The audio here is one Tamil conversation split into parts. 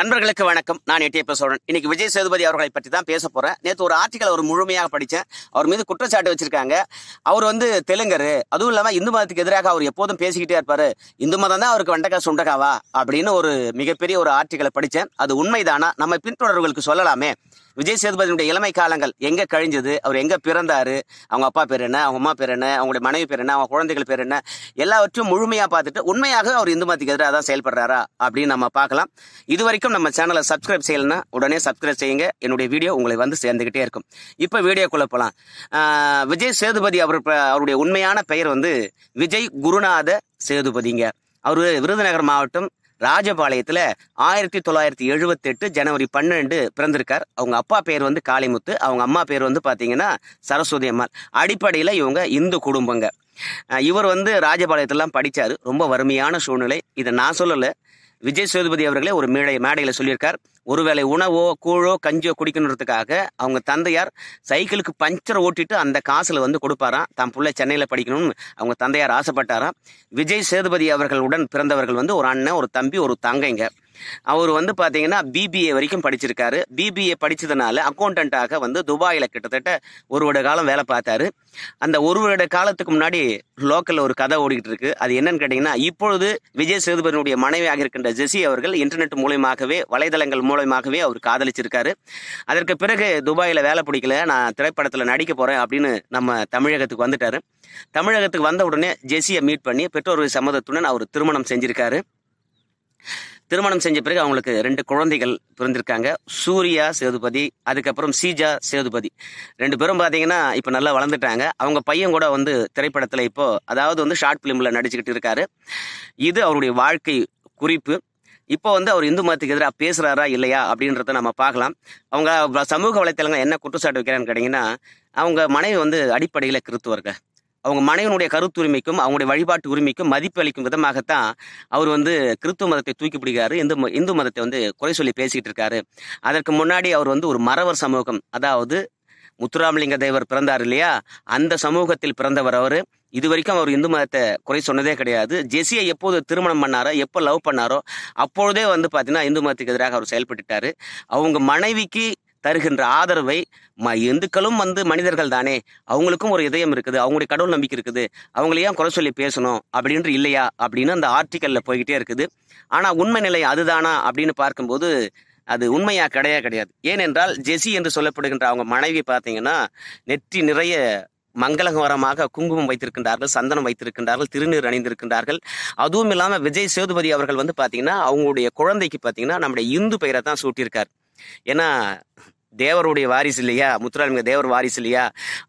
நண்பர்களுக்கு வணக்கம் நான் எட்டியப்ப சோழன் இன்னைக்கு விஜய் சேதுபதி அவர்களை பற்றி தான் பேச போறேன் நேற்று ஒரு ஆர்டிக்கல் ஒரு முழுமையாக படித்தேன் அவர் மீது குற்றச்சாட்டு வச்சிருக்காங்க அவர் வந்து தெலுங்கர் அதுவும் இல்லாமல் இந்து மதத்துக்கு எதிராக அவர் எப்போதும் பேசிக்கிட்டே இருப்பாரு இந்து மதம் தான் அவருக்கு வண்டக்கா சுண்டகாவா அப்படின்னு ஒரு மிகப்பெரிய ஒரு ஆர்டிக்கலை படித்தேன் அது உண்மைதானா நம்ம பின்தொடர்களுக்கு சொல்லலாமே விஜய் சேதுபதியுடைய இளமை காலங்கள் எங்க கழிஞ்சது அவர் எங்க பிறந்தாரு அவங்க அப்பா பேர் என்ன அவங்க அம்மா பேர் என்ன அவங்களுடைய மனைவி பேர் என்ன அவங்க குழந்தைகள் பேர் என்ன எல்லாவற்றையும் முழுமையா பார்த்துட்டு உண்மையாக அவர் இந்து மதத்துக்கு எதிராக தான் செயல்படுறாரா அப்படின்னு நம்ம பார்க்கலாம் இது வரைக்கும் நம்ம சேனலை சப்ஸ்கிரைப் செய்யலைன்னா உடனே சப்ஸ்கிரைப் செய்யுங்க என்னுடைய வீடியோ உங்களை வந்து சேர்ந்துகிட்டே இருக்கும் இப்போ வீடியோக்குள்ள போகலாம் விஜய் சேதுபதி அவர் அவருடைய உண்மையான பெயர் வந்து விஜய் குருநாத சேதுபதிங்க அவர் விருதுநகர் மாவட்டம் ராஜபாளையத்தில் ஆயிரத்தி தொள்ளாயிரத்தி எழுபத்தெட்டு ஜனவரி பன்னெண்டு பிறந்திருக்கார் அவங்க அப்பா பேர் வந்து காளிமுத்து அவங்க அம்மா பேர் வந்து பாத்தீங்கன்னா சரஸ்வதி அம்மாள் அடிப்படையில் இவங்க இந்து குடும்பங்க இவர் வந்து ராஜபாளையத்திலாம் படிச்சாரு ரொம்ப வறுமையான சூழ்நிலை இதை நான் சொல்லலை விஜய் சேதுபதி அவர்களே ஒரு மேடை மேடையில் சொல்லியிருக்கார் ஒருவேளை உணவோ கூழோ கஞ்சியோ குடிக்கணுன்றதுக்காக அவங்க தந்தையார் சைக்கிளுக்கு பஞ்சர் ஓட்டிட்டு அந்த காசில் வந்து கொடுப்பாராம் தான் பிள்ளை சென்னையில் படிக்கணும்னு அவங்க தந்தையார் ஆசைப்பட்டாராம் விஜய் சேதுபதி அவர்களுடன் பிறந்தவர்கள் வந்து ஒரு அண்ணன் ஒரு தம்பி ஒரு தங்கைங்க அவர் வந்து பார்த்தீங்கன்னா பிபிஏ வரைக்கும் படிச்சிருக்காரு பிபிஏ படித்ததுனால அக்கௌண்டண்ட்டாக வந்து துபாயில் கிட்டத்தட்ட ஒரு வருட காலம் வேலை பார்த்தாரு அந்த ஒரு வருட காலத்துக்கு முன்னாடி லோக்கலில் ஒரு கதை ஓடிக்கிட்டு இருக்கு அது என்னன்னு கேட்டீங்கன்னா இப்பொழுது விஜய் சேதுபதியினுடைய மனைவியாக இருக்கின்ற ஜெசி அவர்கள் இன்டர்நெட் மூலயமாகவே வலைதளங்கள் மூலயமாகவே அவர் காதலிச்சிருக்காரு அதற்கு பிறகு துபாயில் வேலை பிடிக்கல நான் திரைப்படத்தில் நடிக்க போகிறேன் அப்படின்னு நம்ம தமிழகத்துக்கு வந்துட்டாரு தமிழகத்துக்கு வந்த உடனே ஜெஸியை மீட் பண்ணி பெற்றோர்கள் சம்மதத்துடன் அவர் திருமணம் செஞ்சிருக்காரு திருமணம் செஞ்ச பிறகு அவங்களுக்கு ரெண்டு குழந்தைகள் பிறந்திருக்காங்க சூர்யா சேதுபதி அதுக்கப்புறம் சீஜா சேதுபதி ரெண்டு பேரும் பார்த்தீங்கன்னா இப்போ நல்லா வளர்ந்துட்டாங்க அவங்க பையன் கூட வந்து திரைப்படத்தில் இப்போ அதாவது வந்து ஷார்ட் ஃபிலிமில் நடிச்சுக்கிட்டு இருக்காரு இது அவருடைய வாழ்க்கை குறிப்பு இப்போ வந்து அவர் இந்து மதத்துக்கு எதிராக பேசுகிறாரா இல்லையா அப்படின்றத நம்ம பார்க்கலாம் அவங்க சமூக வலைத்தளங்கள் என்ன குற்றச்சாட்டு வைக்கிறான்னு கேட்டிங்கன்னா அவங்க மனைவி வந்து அடிப்படையில் கிறித்துவர்கள் அவங்க மனைவனுடைய கருத்துரிமைக்கும் அவங்களுடைய வழிபாட்டு உரிமைக்கும் மதிப்பு அளிக்கும் விதமாகத்தான் அவர் வந்து கிறிஸ்துவ மதத்தை தூக்கி பிடிக்கிறாரு இந்து இந்து மதத்தை வந்து குறை சொல்லி பேசிக்கிட்டு இருக்காரு அதற்கு முன்னாடி அவர் வந்து ஒரு மறவர் சமூகம் அதாவது முத்துராமலிங்க தேவர் பிறந்தார் இல்லையா அந்த சமூகத்தில் பிறந்தவர் அவர் இது வரைக்கும் அவர் இந்து மதத்தை குறை சொன்னதே கிடையாது ஜெஸியை எப்போது திருமணம் பண்ணாரோ எப்போ லவ் பண்ணாரோ அப்பொழுதே வந்து பார்த்தீங்கன்னா இந்து மதத்துக்கு எதிராக அவர் செயல்பட்டுட்டாரு அவங்க மனைவிக்கு தருகின்ற ஆதரவை ம இந்துக்களும் வந்து மனிதர்கள் தானே அவங்களுக்கும் ஒரு இதயம் இருக்குது அவங்களுடைய கடவுள் நம்பிக்கை இருக்குது அவங்கள ஏன் குறை சொல்லி பேசணும் அப்படின்ட்டு இல்லையா அப்படின்னு அந்த ஆர்டிக்கல்ல போய்கிட்டே இருக்குது ஆனால் உண்மை நிலை அதுதானா அப்படின்னு பார்க்கும்போது அது உண்மையா கிடையா கிடையாது ஏனென்றால் ஜெசி என்று சொல்லப்படுகின்ற அவங்க மனைவி பார்த்தீங்கன்னா நெற்றி நிறைய மங்களகரமாக குங்குமம் வைத்திருக்கின்றார்கள் சந்தனம் வைத்திருக்கின்றார்கள் திருநீர் அணிந்திருக்கின்றார்கள் அதுவும் இல்லாமல் விஜய் சேதுபதி அவர்கள் வந்து பார்த்தீங்கன்னா அவங்களுடைய குழந்தைக்கு பார்த்தீங்கன்னா நம்முடைய இந்து பெயரை தான் சூட்டியிருக்கார் ஏன்னா தேவருடைய வாரிசு இல்லையா முத்துராலிங்க தேவர் வாரிசு இல்லையா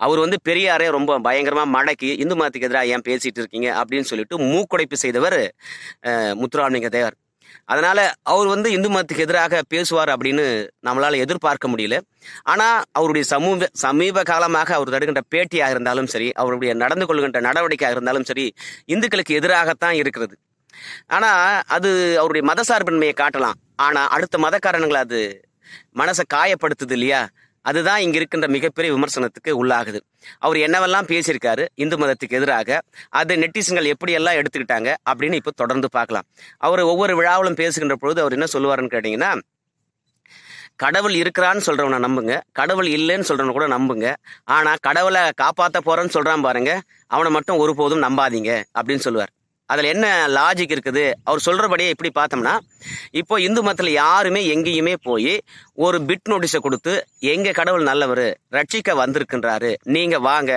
அவர் வந்து பெரியாரே ரொம்ப பயங்கரமாக மடக்கி இந்து மதத்துக்கு எதிராக ஏன் பேசிகிட்டு இருக்கீங்க அப்படின்னு சொல்லிட்டு மூக்குடைப்பு செய்தவர் முத்துராலிங்க தேவர் அதனால் அவர் வந்து இந்து மதத்துக்கு எதிராக பேசுவார் அப்படின்னு நம்மளால் எதிர்பார்க்க முடியல ஆனால் அவருடைய சமூக சமீப காலமாக அவர் தடுக்கின்ற பேட்டியாக இருந்தாலும் சரி அவருடைய நடந்து கொள்கின்ற நடவடிக்கையாக இருந்தாலும் சரி இந்துக்களுக்கு எதிராகத்தான் இருக்கிறது ஆனால் அது அவருடைய மதசார்பின்மையை காட்டலாம் ஆனால் அடுத்த மதக்காரனுங்களை அது மனசை காயப்படுத்துது இல்லையா அதுதான் இங்க இருக்கின்ற மிகப்பெரிய விமர்சனத்துக்கு உள்ளாகுது அவர் என்னவெல்லாம் பேசியிருக்காரு இந்து மதத்துக்கு எதிராக அது நெட்டிசன்கள் எப்படி எல்லாம் எடுத்துக்கிட்டாங்க அப்படின்னு இப்போ தொடர்ந்து பார்க்கலாம் அவர் ஒவ்வொரு விழாவிலும் பேசுகின்ற பொழுது அவர் என்ன சொல்லுவாருன்னு கேட்டீங்கன்னா கடவுள் இருக்கிறான்னு சொல்றவனை நம்புங்க கடவுள் இல்லைன்னு சொல்றவன கூட நம்புங்க ஆனா கடவுளை காப்பாற்ற போறேன்னு சொல்றான் பாருங்க அவனை மட்டும் ஒருபோதும் நம்பாதீங்க அப்படின்னு சொல்லுவார் அதில் என்ன லாஜிக் இருக்குது அவர் சொல்கிறபடியே இப்படி பார்த்தோம்னா இப்போ இந்து மதத்தில் யாருமே எங்கேயுமே போய் ஒரு பிட் நோட்டீஸை கொடுத்து எங்கள் கடவுள் நல்லவர் ரட்சிக்க வந்திருக்கின்றாரு நீங்கள் வாங்க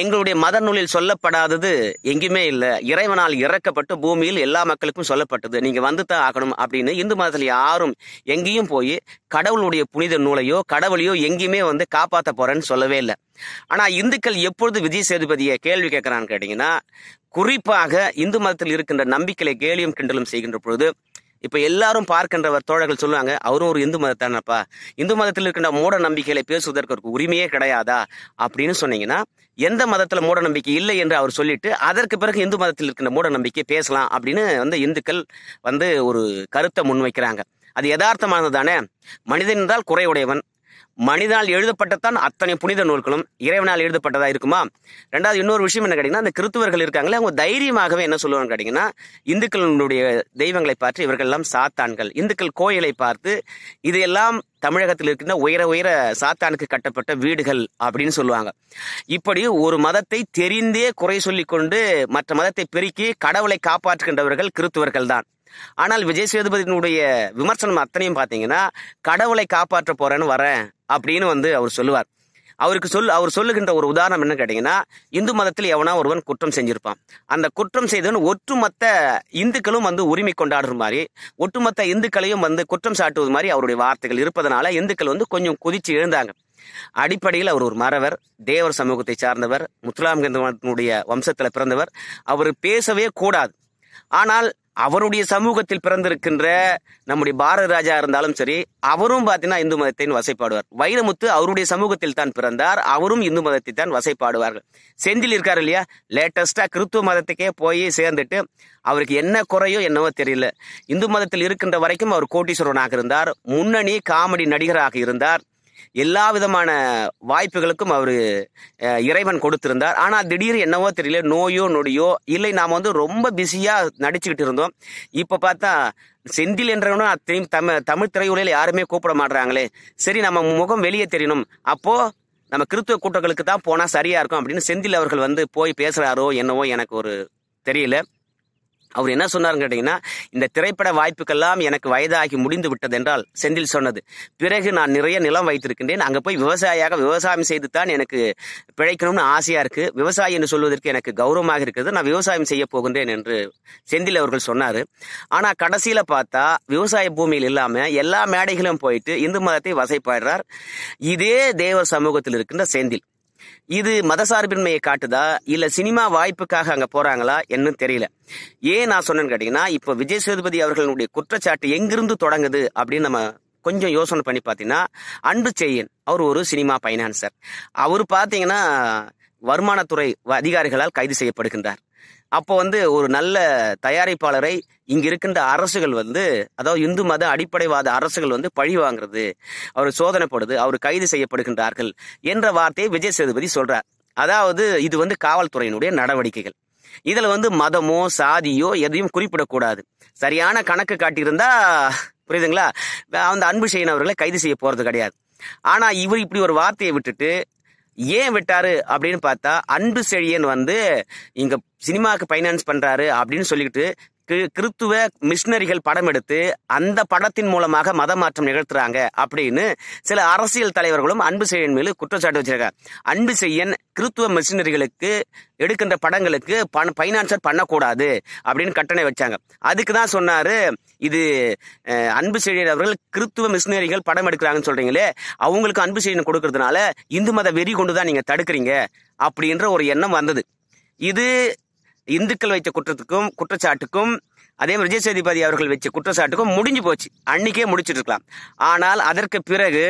எங்களுடைய மத நூலில் சொல்லப்படாதது எங்கேயுமே இல்லை இறைவனால் இறக்கப்பட்டு பூமியில் எல்லா மக்களுக்கும் சொல்லப்பட்டது நீங்கள் வந்து தான் ஆகணும் அப்படின்னு இந்து மதத்தில் யாரும் எங்கேயும் போய் கடவுளுடைய புனித நூலையோ கடவுளையோ எங்கேயுமே வந்து காப்பாற்ற போகிறேன்னு சொல்லவே இல்லை ஆனால் இந்துக்கள் எப்பொழுது விஜய் சேதுபதியை கேள்வி கேட்குறான்னு கேட்டிங்கன்னா குறிப்பாக இந்து மதத்தில் இருக்கின்ற நம்பிக்கைகளை கேலியும் கிண்டலும் செய்கின்ற பொழுது இப்போ எல்லாரும் பார்க்கின்றவர் தோழர்கள் சொல்லுவாங்க அவரும் ஒரு இந்து மதத்தானப்பா இந்து மதத்தில் இருக்கின்ற மூட நம்பிக்கைகளை பேசுவதற்கு ஒரு உரிமையே கிடையாதா அப்படின்னு சொன்னீங்கன்னா எந்த மதத்தில் மூட நம்பிக்கை இல்லை என்று அவர் சொல்லிட்டு அதற்கு பிறகு இந்து மதத்தில் இருக்கின்ற மூட நம்பிக்கை பேசலாம் அப்படின்னு வந்து இந்துக்கள் வந்து ஒரு கருத்தை முன்வைக்கிறாங்க அது யதார்த்தமானது தானே மனிதன் என்றால் குறையுடையவன் மனிதனால் எழுதப்பட்டத்தான் அத்தனை புனித நூல்களும் இறைவனால் எழுதப்பட்டதா இருக்குமா ரெண்டாவது இன்னொரு விஷயம் என்ன கேட்டீங்கன்னா அந்த கிறித்துவர்கள் இருக்காங்களே அவங்க தைரியமாகவே என்ன சொல்லுவாங்கன்னு கேட்டீங்கன்னா இந்துக்களுடைய தெய்வங்களை பார்த்து இவர்கள் எல்லாம் சாத்தான்கள் இந்துக்கள் கோயிலை பார்த்து இதையெல்லாம் தமிழகத்தில் இருக்கின்ற உயர உயர சாத்தானுக்கு கட்டப்பட்ட வீடுகள் அப்படின்னு சொல்லுவாங்க இப்படி ஒரு மதத்தை தெரிந்தே குறை சொல்லிக்கொண்டு மற்ற மதத்தை பெருக்கி கடவுளை காப்பாற்றுகின்றவர்கள் கிறித்துவர்கள் தான் ஆனால் விஜய் சேதுபதியினுடைய விமர்சனம் அத்தனையும் பார்த்தீங்கன்னா கடவுளை காப்பாற்ற போறேன்னு வரேன் அப்படின்னு வந்து அவர் சொல்லுவார் அவருக்கு சொல் அவர் சொல்லுகின்ற ஒரு உதாரணம் என்ன கேட்டீங்கன்னா இந்து மதத்தில் எவனா ஒருவன் குற்றம் செஞ்சிருப்பான் அந்த குற்றம் செய்தவன் ஒட்டுமொத்த இந்துக்களும் வந்து உரிமை கொண்டாடுற மாதிரி ஒட்டுமொத்த இந்துக்களையும் வந்து குற்றம் சாட்டுவது மாதிரி அவருடைய வார்த்தைகள் இருப்பதனால இந்துக்கள் வந்து கொஞ்சம் குதிச்சு எழுந்தாங்க அடிப்படையில் அவர் ஒரு மறவர் தேவர் சமூகத்தை சார்ந்தவர் முத்துலாம் கந்தனுடைய வம்சத்தில் பிறந்தவர் அவர் பேசவே கூடாது ஆனால் அவருடைய சமூகத்தில் பிறந்திருக்கின்ற நம்முடைய பாரத ராஜா இருந்தாலும் சரி அவரும் பாத்தீங்கன்னா இந்து மதத்தின் வசைப்பாடுவார் வைரமுத்து அவருடைய சமூகத்தில் தான் பிறந்தார் அவரும் இந்து மதத்தை தான் வசைப்பாடுவார்கள் செந்தில் இருக்கார் இல்லையா லேட்டஸ்டா கிறிஸ்துவ மதத்துக்கே போய் சேர்ந்துட்டு அவருக்கு என்ன குறையோ என்னவோ தெரியல இந்து மதத்தில் இருக்கின்ற வரைக்கும் அவர் கோட்டீஸ்வரனாக இருந்தார் முன்னணி காமெடி நடிகராக இருந்தார் எல்லா விதமான வாய்ப்புகளுக்கும் அவர் இறைவன் கொடுத்திருந்தார் ஆனால் திடீர் என்னவோ தெரியல நோயோ நொடியோ இல்லை நாம் வந்து ரொம்ப பிஸியாக நடிச்சுக்கிட்டு இருந்தோம் இப்போ பார்த்தா செந்தில் என்றவனும் அத்தையும் தமிழ் தமிழ் திரையுலையில் யாருமே கூப்பிட மாட்டாங்களே சரி நம்ம முகம் வெளியே தெரியணும் அப்போது நம்ம கிறித்துவ கூட்டங்களுக்கு தான் போனால் சரியாக இருக்கும் அப்படின்னு செந்தில் அவர்கள் வந்து போய் பேசுகிறாரோ என்னவோ எனக்கு ஒரு தெரியல அவர் என்ன சொன்னார்னு கேட்டீங்கன்னா இந்த திரைப்பட வாய்ப்புக்கெல்லாம் எனக்கு வயதாகி முடிந்து விட்டது என்றால் செந்தில் சொன்னது பிறகு நான் நிறைய நிலம் வைத்திருக்கின்றேன் அங்கே போய் விவசாயியாக விவசாயம் செய்து தான் எனக்கு பிழைக்கணும்னு ஆசையாக இருக்குது விவசாயி என்று சொல்வதற்கு எனக்கு கௌரவமாக இருக்கிறது நான் விவசாயம் செய்ய போகின்றேன் என்று செந்தில் அவர்கள் சொன்னார் ஆனால் கடைசியில் பார்த்தா விவசாய பூமியில் இல்லாமல் எல்லா மேடைகளும் போயிட்டு இந்து மதத்தை வசைப்பாடுறார் இதே தேவர் சமூகத்தில் இருக்கின்ற செந்தில் இது மதசார்பின்மையை காட்டுதா இல்ல சினிமா வாய்ப்புக்காக அங்க போறாங்களா என்னும் தெரியல ஏன் நான் சொன்னேன்னு கேட்டீங்கன்னா இப்போ விஜய் சேதுபதி அவர்களுடைய குற்றச்சாட்டு எங்கிருந்து தொடங்குது அப்படின்னு நம்ம கொஞ்சம் யோசனை பண்ணி பார்த்தீங்கன்னா அன்பு செய்யன் அவர் ஒரு சினிமா பைனான்சர் அவர் பார்த்தீங்கன்னா வருமானத்துறை அதிகாரிகளால் கைது செய்யப்படுகின்றார் அப்போ வந்து ஒரு நல்ல தயாரிப்பாளரை இங்க இருக்கின்ற அரசுகள் வந்து அதாவது இந்து மத அடிப்படைவாத அரசுகள் வந்து பழி வாங்குறது அவர் சோதனைப்படுது அவர் கைது செய்யப்படுகின்றார்கள் என்ற வார்த்தையை விஜய் சேதுபதி சொல்றார் அதாவது இது வந்து காவல்துறையினுடைய நடவடிக்கைகள் இதுல வந்து மதமோ சாதியோ எதையும் குறிப்பிடக்கூடாது சரியான கணக்கு காட்டியிருந்தா புரியுதுங்களா அந்த அன்பு செய்யன் அவர்களை கைது செய்ய போறது கிடையாது ஆனா இவர் இப்படி ஒரு வார்த்தையை விட்டுட்டு ஏன் விட்டாரு அப்படின்னு பார்த்தா அன்பு செழியன் வந்து இங்க சினிமாவுக்கு ஃபைனான்ஸ் பண்றாரு அப்படின்னு சொல்லிக்கிட்டு அளவுக்கு கிறித்துவ மிஷினரிகள் படம் எடுத்து அந்த படத்தின் மூலமாக மத மாற்றம் நிகழ்த்துறாங்க அப்படின்னு சில அரசியல் தலைவர்களும் அன்பு செய்யன் மீது குற்றச்சாட்டு வச்சிருக்காங்க அன்பு செய்யன் கிறித்துவ மிஷினரிகளுக்கு எடுக்கின்ற படங்களுக்கு பைனான்சர் பண்ணக்கூடாது அப்படின்னு கட்டணை வச்சாங்க அதுக்கு தான் சொன்னார் இது அன்பு செய்யன் அவர்கள் கிறித்துவ மிஷினரிகள் படம் எடுக்கிறாங்கன்னு சொல்கிறீங்களே அவங்களுக்கு அன்பு செய்யன் கொடுக்கறதுனால இந்து மத வெறி கொண்டு தான் நீங்கள் தடுக்கிறீங்க அப்படின்ற ஒரு எண்ணம் வந்தது இது இந்துக்கள் வைத்த குற்றத்துக்கும் குற்றச்சாட்டுக்கும் அதே மாதிரி விஜய் சேதுபதி அவர்கள் வச்ச குற்றச்சாட்டுக்கும் முடிஞ்சு போச்சு அன்னைக்கே முடிச்சுட்டு இருக்கலாம் ஆனால் அதற்கு பிறகு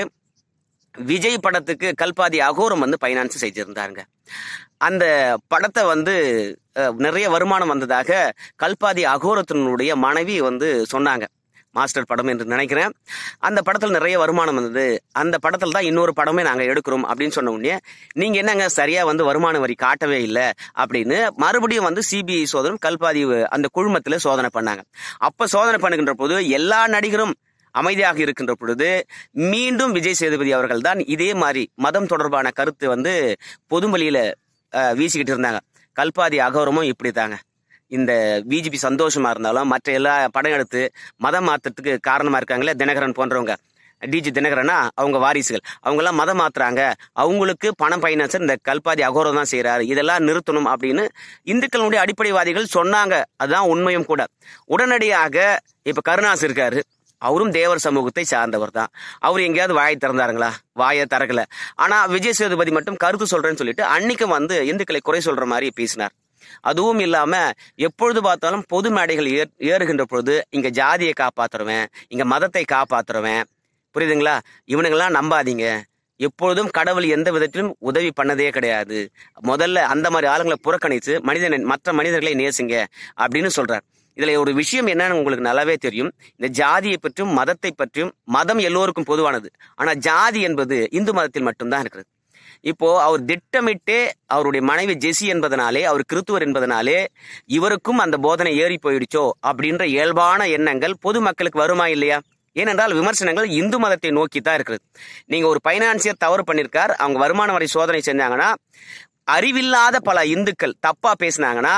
விஜய் படத்துக்கு கல்பாதி அகோரம் வந்து பைனான்ஸ் செய்திருந்தாருங்க அந்த படத்தை வந்து நிறைய வருமானம் வந்ததாக கல்பாதி அகோரத்தினுடைய மனைவி வந்து சொன்னாங்க மாஸ்டர் படம் என்று நினைக்கிறேன் அந்த படத்தில் நிறைய வருமானம் வந்தது அந்த படத்தில் தான் இன்னொரு படமே நாங்கள் எடுக்கிறோம் அப்படின்னு சொன்ன உடனே நீங்கள் என்னங்க சரியாக வந்து வருமான வரி காட்டவே இல்லை அப்படின்னு மறுபடியும் வந்து சிபிஐ சோதனை கல்பாதிவு அந்த குழுமத்தில் சோதனை பண்ணாங்க அப்போ சோதனை பண்ணுகின்ற போது எல்லா நடிகரும் அமைதியாக இருக்கின்ற பொழுது மீண்டும் விஜய் சேதுபதி அவர்கள் தான் இதே மாதிரி மதம் தொடர்பான கருத்து வந்து பொதுமொழியில் வீசிக்கிட்டு இருந்தாங்க கல்பாதி அகௌரமும் இப்படி தாங்க இந்த பிஜேபி சந்தோஷமாக இருந்தாலும் மற்ற எல்லா படம் எடுத்து மதம் மாற்றத்துக்கு காரணமாக இருக்காங்களே தினகரன் போன்றவங்க டிஜி தினகரனா அவங்க வாரிசுகள் எல்லாம் மதம் மாத்துறாங்க அவங்களுக்கு பணம் பைனான்சர் இந்த கல்பாதி அகோரம் தான் செய்யறாரு இதெல்லாம் நிறுத்தணும் அப்படின்னு இந்துக்களுடைய அடிப்படைவாதிகள் சொன்னாங்க அதுதான் உண்மையும் கூட உடனடியாக இப்போ கருணாஸ் இருக்காரு அவரும் தேவர் சமூகத்தை சார்ந்தவர் தான் அவர் எங்கேயாவது வாயை திறந்தாருங்களா வாயை திறக்கல ஆனால் விஜய் சேதுபதி மட்டும் கருத்து சொல்றேன்னு சொல்லிட்டு அன்னைக்கு வந்து இந்துக்களை குறை சொல்ற மாதிரி பேசினார் அதுவும் இல்லாம எப்பொழுது பார்த்தாலும் பொது மேடைகள் ஏற் ஏறுகின்ற பொழுது இங்க ஜாதியை காப்பாற்றுருவேன் இங்க மதத்தை காப்பாற்றுருவேன் புரியுதுங்களா எல்லாம் நம்பாதீங்க எப்பொழுதும் கடவுள் எந்த விதத்திலும் உதவி பண்ணதே கிடையாது முதல்ல அந்த மாதிரி ஆளுங்களை புறக்கணித்து மனிதன் மற்ற மனிதர்களை நேசுங்க அப்படின்னு சொல்றார் இதுல ஒரு விஷயம் என்னன்னு உங்களுக்கு நல்லாவே தெரியும் இந்த ஜாதியை பற்றியும் மதத்தை பற்றியும் மதம் எல்லோருக்கும் பொதுவானது ஆனா ஜாதி என்பது இந்து மதத்தில் மட்டும்தான் இருக்கிறது இப்போ அவர் திட்டமிட்டு அவருடைய மனைவி ஜெசி என்பதனாலே அவர் கிறித்துவர் என்பதனாலே இவருக்கும் அந்த போதனை ஏறி போயிடுச்சோ அப்படின்ற இயல்பான எண்ணங்கள் பொதுமக்களுக்கு வருமா இல்லையா ஏனென்றால் விமர்சனங்கள் இந்து மதத்தை நோக்கி தான் இருக்குது நீங்க ஒரு பைனான்சியர் தவறு பண்ணியிருக்கார் அவங்க வருமான வரி சோதனை செஞ்சாங்கன்னா அறிவில்லாத பல இந்துக்கள் தப்பா பேசினாங்கன்னா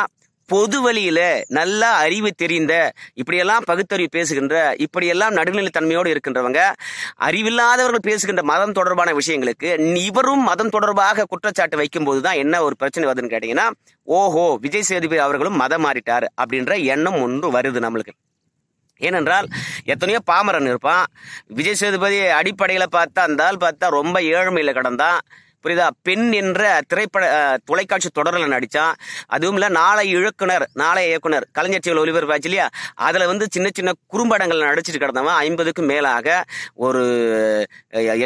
பொது வழியில நல்லா அறிவு தெரிந்த இப்படியெல்லாம் பகுத்தறிவு பேசுகின்ற இப்படியெல்லாம் நடுநிலைத்தன்மையோடு இருக்கின்றவங்க அறிவில்லாதவர்கள் பேசுகின்ற மதம் தொடர்பான விஷயங்களுக்கு இவரும் மதம் தொடர்பாக குற்றச்சாட்டு வைக்கும் போதுதான் என்ன ஒரு பிரச்சனை வருதுன்னு கேட்டீங்கன்னா ஓஹோ விஜய் சேதுபதி அவர்களும் மதம் மாறிட்டார் அப்படின்ற எண்ணம் ஒன்று வருது நம்மளுக்கு ஏனென்றால் எத்தனையோ பாமரன் இருப்பான் விஜய் சேதுபதி அடிப்படையில் பார்த்தா அந்த ஆள் பார்த்தா ரொம்ப ஏழ்மையில் கடந்தான் புரியுதா பெண் என்ற திரைப்பட தொலைக்காட்சி தொடரில் நடித்தான் அதுவும் இல்லை நாளை இயக்குனர் நாளை இயக்குனர் கலைஞர் ஒலிபர் பாய்ச்சி இல்லையா அதில் வந்து சின்ன சின்ன குறும்படங்கள் நடிச்சிட்டு கிடந்தவன் ஐம்பதுக்கும் மேலாக ஒரு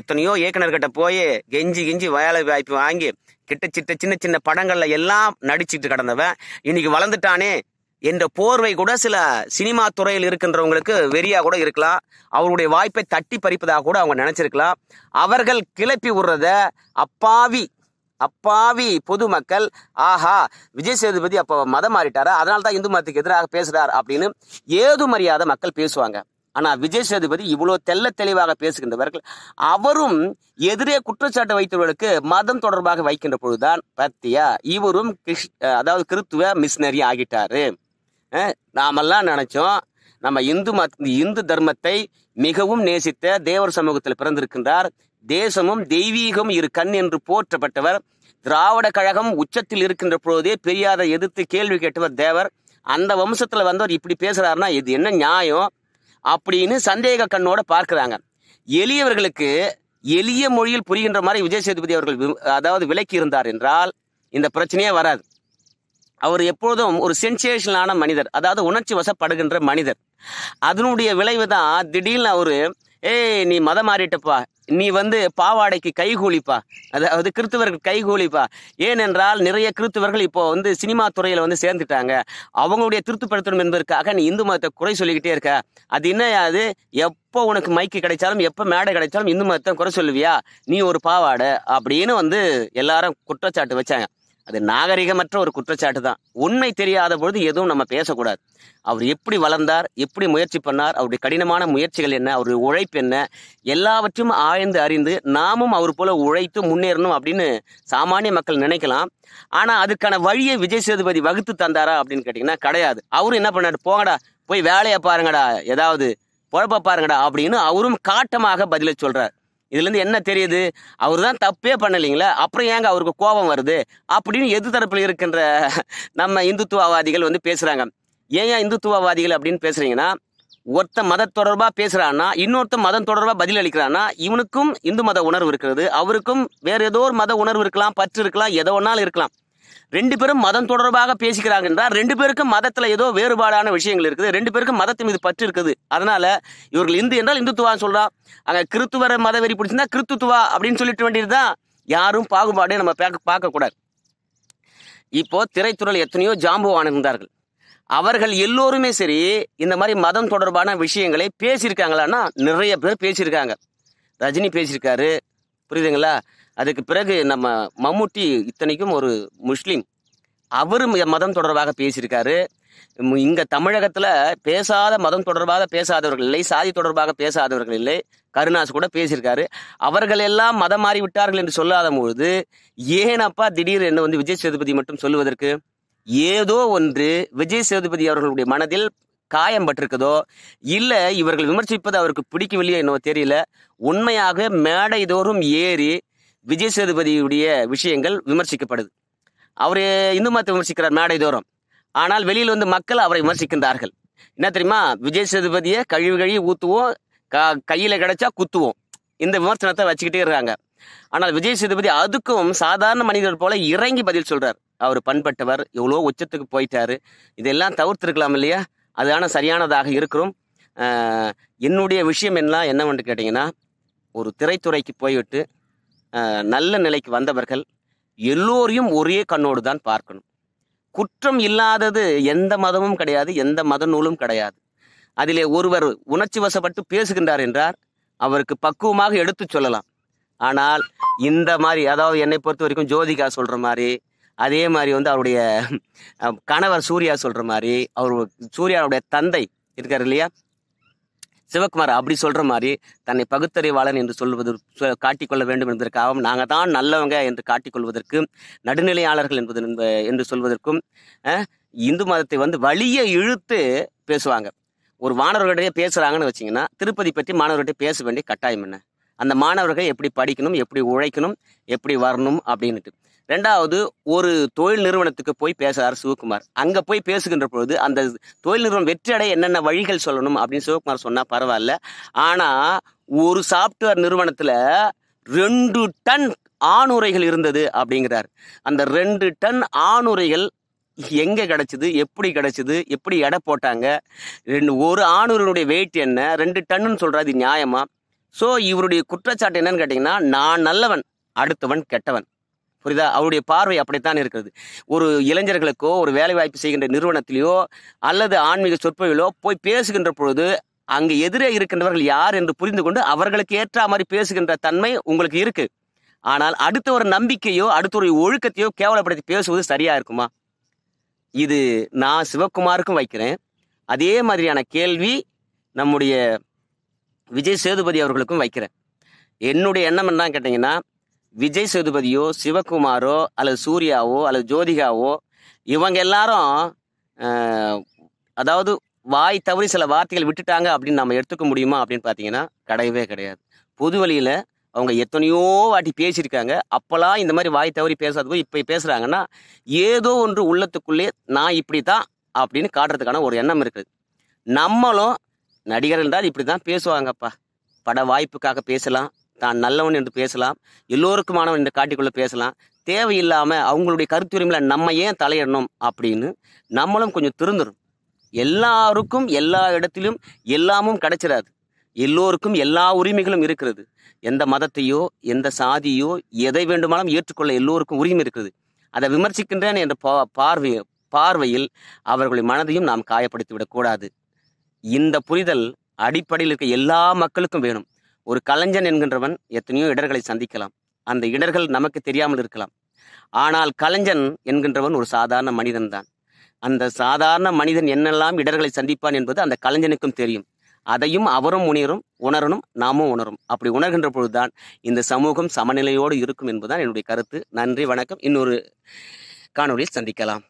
எத்தனையோ இயக்குனர்கிட்ட போய் கெஞ்சி கெஞ்சி வயலை வாய்ப்பு வாங்கி கிட்ட சிட்ட சின்ன சின்ன படங்கள்ல எல்லாம் நடிச்சுட்டு கிடந்தவன் இன்னைக்கு வளர்ந்துட்டானே என்ற போர்வை கூட சில சினிமா துறையில் இருக்கின்றவங்களுக்கு வெறியாக கூட இருக்கலாம் அவருடைய வாய்ப்பை தட்டி பறிப்பதாக கூட அவங்க நினச்சிருக்கலாம் அவர்கள் கிளப்பி விடுறத அப்பாவி அப்பாவி பொதுமக்கள் ஆஹா விஜய் சேதுபதி அப்போ மதம் மாறிட்டாரா அதனால தான் இந்து மதத்துக்கு எதிராக பேசுகிறார் அப்படின்னு ஏது மரியாத மக்கள் பேசுவாங்க ஆனால் விஜய் சேதுபதி இவ்வளோ தெல்ல தெளிவாக பேசுகின்றவர்கள் அவரும் எதிரே குற்றச்சாட்டு வைத்தவர்களுக்கு மதம் தொடர்பாக வைக்கின்ற பொழுதுதான் பத்தியா இவரும் கிறிஸ் அதாவது கிறித்துவ மிஷினரி ஆகிட்டாரு நாமெல்லாம் நினைச்சோம் நம்ம இந்து மத் இந்து தர்மத்தை மிகவும் நேசித்த தேவர் சமூகத்தில் பிறந்திருக்கின்றார் தேசமும் தெய்வீகம் இரு கண் என்று போற்றப்பட்டவர் திராவிட கழகம் உச்சத்தில் இருக்கின்ற பொழுதே பெரியாரை எதிர்த்து கேள்வி கேட்டவர் தேவர் அந்த வம்சத்தில் வந்தவர் இப்படி பேசுறாருன்னா இது என்ன நியாயம் அப்படின்னு சந்தேக கண்ணோட பார்க்கிறாங்க எளியவர்களுக்கு எளிய மொழியில் புரிகின்ற மாதிரி விஜய் சேதுபதி அவர்கள் அதாவது விலக்கி இருந்தார் என்றால் இந்த பிரச்சனையே வராது அவர் எப்பொழுதும் ஒரு சென்சேஷனான மனிதர் அதாவது உணர்ச்சி வசப்படுகின்ற மனிதர் அதனுடைய விளைவு தான் திடீர்னு அவரு ஏய் நீ மதம் மாறிட்டப்பா நீ வந்து பாவாடைக்கு கைகூலிப்பா அதாவது கிறித்துவர்கள் கைகூலிப்பா ஏனென்றால் நிறைய கிறித்துவர்கள் இப்போ வந்து சினிமா துறையில் வந்து சேர்ந்துட்டாங்க அவங்களுடைய திருத்தப்படுத்தணும் என்பதற்காக நீ இந்து மதத்தை குறை சொல்லிக்கிட்டே இருக்க அது என்னையாது எப்போ உனக்கு மைக்கு கிடைச்சாலும் எப்போ மேடை கிடைச்சாலும் இந்து மதத்தை குறை சொல்லுவியா நீ ஒரு பாவாடை அப்படின்னு வந்து எல்லாரும் குற்றச்சாட்டு வச்சாங்க அது நாகரிகமற்ற ஒரு குற்றச்சாட்டு தான் உண்மை தெரியாத பொழுது எதுவும் நம்ம பேசக்கூடாது அவர் எப்படி வளர்ந்தார் எப்படி முயற்சி பண்ணார் அவருடைய கடினமான முயற்சிகள் என்ன அவருடைய உழைப்பு என்ன எல்லாவற்றையும் ஆய்ந்து அறிந்து நாமும் அவர் போல உழைத்து முன்னேறணும் அப்படின்னு சாமானிய மக்கள் நினைக்கலாம் ஆனால் அதுக்கான வழியை விஜய் சேதுபதி வகுத்து தந்தாரா அப்படின்னு கேட்டிங்கன்னா கிடையாது அவரும் என்ன பண்ணாரு போங்கடா போய் வேலையை பாருங்கடா ஏதாவது குழப்ப பாருங்கடா அப்படின்னு அவரும் காட்டமாக பதிலை சொல்கிறார் இதுலேருந்து என்ன தெரியுது அவர் தான் தப்பே பண்ணலைங்களா அப்புறம் ஏங்க அவருக்கு கோபம் வருது அப்படின்னு எது தரப்பில் இருக்கின்ற நம்ம இந்துத்துவவாதிகள் வந்து பேசுகிறாங்க ஏன் ஏன் இந்துத்துவவாதிகள் அப்படின்னு பேசுகிறீங்கன்னா ஒருத்த மத தொடர்பாக பேசுகிறான்னா இன்னொருத்த மதம் தொடர்பாக பதில் அளிக்கிறான்னா இவனுக்கும் இந்து மத உணர்வு இருக்கிறது அவருக்கும் வேறு ஏதோ ஒரு மத உணர்வு இருக்கலாம் பற்று இருக்கலாம் எதோ ஒன்றாலும் இருக்கலாம் ரெண்டு பேரும் மதம் தொடர்பாக பேசிக்கிறாங்க என்றால் ரெண்டு பேருக்கும் மதத்தில் ஏதோ வேறுபாடான விஷயங்கள் இருக்குது ரெண்டு பேருக்கும் மதத்தின் மீது பற்று இருக்குது அதனால இவர்கள் இந்து என்றால் இந்துத்துவான்னு சொல்கிறான் அங்கே கிறித்துவர வெறி பிடிச்சிருந்தா கிறித்துத்துவா அப்படின்னு சொல்லிட்டு வேண்டியது தான் யாரும் பாகுபாடே நம்ம பேக்க பார்க்கக்கூடாது இப்போ திரைத்துறையில் எத்தனையோ ஜாம்புவான் இருந்தார்கள் அவர்கள் எல்லோருமே சரி இந்த மாதிரி மதம் தொடர்பான விஷயங்களை பேசியிருக்காங்களான்னா நிறைய பேர் பேசியிருக்காங்க ரஜினி பேசியிருக்காரு புரியுதுங்களா அதுக்கு பிறகு நம்ம மம்முட்டி இத்தனைக்கும் ஒரு முஸ்லீம் அவரும் மதம் தொடர்பாக பேசியிருக்காரு இங்கே தமிழகத்தில் பேசாத மதம் தொடர்பாக பேசாதவர்கள் இல்லை சாதி தொடர்பாக பேசாதவர்கள் இல்லை கருணாஸ் கூட பேசியிருக்காரு அவர்கள் எல்லாம் மதம் மாறி விட்டார்கள் என்று சொல்லாத பொழுது ஏனப்பா திடீர் என்ன வந்து விஜய் சேதுபதி மட்டும் சொல்லுவதற்கு ஏதோ ஒன்று விஜய் சேதுபதி அவர்களுடைய மனதில் காயம் பட்டிருக்கதோ இல்லை இவர்கள் விமர்சிப்பது அவருக்கு பிடிக்கவில்லையோ என்னவோ தெரியல உண்மையாக மேடைதோறும் ஏறி விஜய் சேதுபதியுடைய விஷயங்கள் விமர்சிக்கப்படுது அவர் இந்து மதத்தை விமர்சிக்கிறார் மேடை தோறும் ஆனால் வெளியில் வந்து மக்கள் அவரை விமர்சிக்கின்றார்கள் என்ன தெரியுமா விஜய் சேதுபதியை கழிவு கழுவி ஊற்றுவோம் க கையில் கிடைச்சா குத்துவோம் இந்த விமர்சனத்தை வச்சுக்கிட்டே இருக்காங்க ஆனால் விஜய் சேதுபதி அதுக்கும் சாதாரண மனிதர் போல இறங்கி பதில் சொல்றார் அவர் பண்பட்டவர் எவ்வளோ உச்சத்துக்கு போயிட்டாரு இதெல்லாம் தவிர்த்துருக்கலாம் இல்லையா அதான சரியானதாக இருக்கிறோம் என்னுடைய விஷயம் என்ன என்னவென்று கேட்டிங்கன்னா ஒரு திரைத்துறைக்கு போய்விட்டு நல்ல நிலைக்கு வந்தவர்கள் எல்லோரையும் ஒரே கண்ணோடு தான் பார்க்கணும் குற்றம் இல்லாதது எந்த மதமும் கிடையாது எந்த மத நூலும் கிடையாது அதிலே ஒருவர் உணர்ச்சி வசப்பட்டு பேசுகின்றார் என்றார் அவருக்கு பக்குவமாக எடுத்து சொல்லலாம் ஆனால் இந்த மாதிரி அதாவது என்னை பொறுத்த வரைக்கும் ஜோதிகா சொல்கிற மாதிரி அதே மாதிரி வந்து அவருடைய கணவர் சூர்யா சொல்கிற மாதிரி அவர் சூர்யாவுடைய தந்தை இருக்கார் இல்லையா சிவகுமார் அப்படி சொல்ற மாதிரி தன்னை பகுத்தறிவாளன் என்று சொல்வது காட்டிக்கொள்ள வேண்டும் என்பதற்காகவும் நாங்கள் தான் நல்லவங்க என்று காட்டிக்கொள்வதற்கு நடுநிலையாளர்கள் என்பது என்று சொல்வதற்கும் இந்து மதத்தை வந்து வழியை இழுத்து பேசுவாங்க ஒரு மாணவர்களிடையே பேசுகிறாங்கன்னு வச்சிங்கன்னா திருப்பதி பற்றி மாணவர்கள்ட்ட பேச வேண்டிய கட்டாயம் என்ன அந்த மாணவர்கள் எப்படி படிக்கணும் எப்படி உழைக்கணும் எப்படி வரணும் அப்படின்ட்டு ரெண்டாவது ஒரு தொழில் நிறுவனத்துக்கு போய் பேசுகிறார் சிவகுமார் அங்கே போய் பேசுகின்ற பொழுது அந்த தொழில் நிறுவனம் அடைய என்னென்ன வழிகள் சொல்லணும் அப்படின்னு சிவகுமார் சொன்னால் பரவாயில்ல ஆனால் ஒரு சாஃப்ட்வேர் நிறுவனத்தில் ரெண்டு டன் ஆணுரைகள் இருந்தது அப்படிங்கிறார் அந்த ரெண்டு டன் ஆணுரைகள் எங்கே கிடைச்சது எப்படி கிடச்சிது எப்படி எடை போட்டாங்க ரெண்டு ஒரு ஆணுரனுடைய வெயிட் என்ன ரெண்டு டன்னு சொல்கிறார் இது நியாயமா ஸோ இவருடைய குற்றச்சாட்டு என்னன்னு கேட்டிங்கன்னா நான் நல்லவன் அடுத்தவன் கெட்டவன் புரியுதா அவருடைய பார்வை அப்படித்தான் இருக்கிறது ஒரு இளைஞர்களுக்கோ ஒரு வேலைவாய்ப்பு செய்கின்ற நிறுவனத்திலேயோ அல்லது ஆன்மீக சொற்பொழிலோ போய் பேசுகின்ற பொழுது அங்கு எதிரே இருக்கின்றவர்கள் யார் என்று புரிந்து கொண்டு அவர்களுக்கு ஏற்ற மாதிரி பேசுகின்ற தன்மை உங்களுக்கு இருக்கு ஆனால் அடுத்த ஒரு நம்பிக்கையோ அடுத்த ஒரு ஒழுக்கத்தையோ கேவலப்படுத்தி பேசுவது சரியா இருக்குமா இது நான் சிவகுமாருக்கும் வைக்கிறேன் அதே மாதிரியான கேள்வி நம்முடைய விஜய் சேதுபதி அவர்களுக்கும் வைக்கிறேன் என்னுடைய எண்ணம் என்ன கேட்டிங்கன்னா விஜய் சேதுபதியோ சிவகுமாரோ அல்லது சூர்யாவோ அல்லது ஜோதிகாவோ இவங்க எல்லாரும் அதாவது வாய் தவறி சில வார்த்தைகள் விட்டுட்டாங்க அப்படின்னு நம்ம எடுத்துக்க முடியுமா அப்படின்னு பார்த்தீங்கன்னா கிடையவே கிடையாது பொது வழியில் அவங்க எத்தனையோ வாட்டி பேசியிருக்காங்க அப்போல்லாம் இந்த மாதிரி வாய் தவறி பேசாத போய் இப்போ பேசுகிறாங்கன்னா ஏதோ ஒன்று உள்ளத்துக்குள்ளே நான் இப்படி தான் அப்படின்னு காட்டுறதுக்கான ஒரு எண்ணம் இருக்குது நம்மளும் நடிகர்கள் தான் இப்படி தான் பேசுவாங்கப்பா பட வாய்ப்புக்காக பேசலாம் தான் நல்லவன் என்று பேசலாம் எல்லோருக்குமானவன் என்று காட்டிக்கொள்ள பேசலாம் தேவையில்லாமல் அவங்களுடைய கருத்துரிமையில் நம்ம ஏன் தலையிடணும் அப்படின்னு நம்மளும் கொஞ்சம் திருந்துடும் எல்லாருக்கும் எல்லா இடத்திலும் எல்லாமும் கிடைச்சிடாது எல்லோருக்கும் எல்லா உரிமைகளும் இருக்கிறது எந்த மதத்தையோ எந்த சாதியோ எதை வேண்டுமானாலும் ஏற்றுக்கொள்ள எல்லோருக்கும் உரிமை இருக்குது அதை விமர்சிக்கின்றேன் என்ற பார்வை பார்வையில் அவர்களுடைய மனதையும் நாம் காயப்படுத்தி விடக்கூடாது இந்த புரிதல் அடிப்படையில் இருக்க எல்லா மக்களுக்கும் வேணும் ஒரு கலைஞன் என்கின்றவன் எத்தனையோ இடர்களை சந்திக்கலாம் அந்த இடர்கள் நமக்கு தெரியாமல் இருக்கலாம் ஆனால் கலைஞன் என்கின்றவன் ஒரு சாதாரண மனிதன் தான் அந்த சாதாரண மனிதன் என்னெல்லாம் இடர்களை சந்திப்பான் என்பது அந்த கலைஞனுக்கும் தெரியும் அதையும் அவரும் உணரும் உணரணும் நாமும் உணரும் அப்படி உணர்கின்ற பொழுதுதான் இந்த சமூகம் சமநிலையோடு இருக்கும் என்பதுதான் என்னுடைய கருத்து நன்றி வணக்கம் இன்னொரு காணொலியில் சந்திக்கலாம்